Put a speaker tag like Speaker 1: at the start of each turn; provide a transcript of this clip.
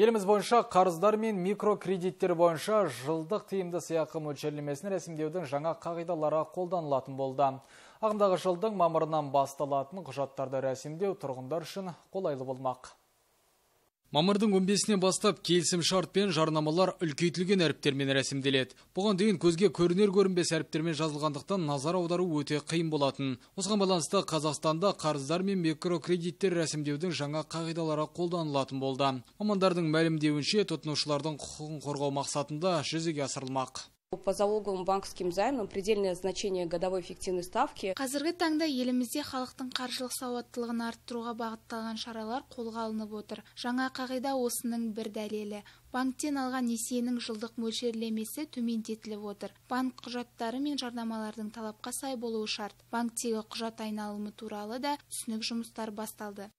Speaker 1: Еліміз бойынша қарыздар мен микрокредиттер бойынша жылдық тиімді сыйақы мөлшерлемесін рәсімдеудің жаңа қағидалары қолданылатын болды. Ағымдағы жылдың мамырынан басталатын құжаттарды рәсімдеу тұрғындар үшін қолайлы болмақ мамырдың он бесінен бастап келісімшарт шартпен пен жарнамалар үлкейтілген әріптермен рәсімделеді бұған дейін көзге көрінер көрінбес әріптермен жазылғандықтан назар аудару өте қиын болатын осыған байланысты қазақстанда қарыздар мен микрокредиттер рәсімдеудің жаңа қағидалары қолданылатын болды мамандардың мәлімдеуінше тұтынушылардың құқығын қорғау мақсатында жүзеге асырылмақ
Speaker 2: По залоговым банковским займам предельное значение годовой эффективной ставки. Қазіргі таңда елімізде
Speaker 3: халықтың қаржылық сауаттылығын арттыруға бағытталған шаралар қолға алынып отыр. Жаңа қағида осының бір дәлелі. Банктен алған несиенің жылдық мөлшерлемесі төмендетіліп отыр. Банк құжаттары мен жарнамалардың талапқа сай болуы шарт. Банктегі құжат айналымы туралы да түсінік жұмыстар басталды.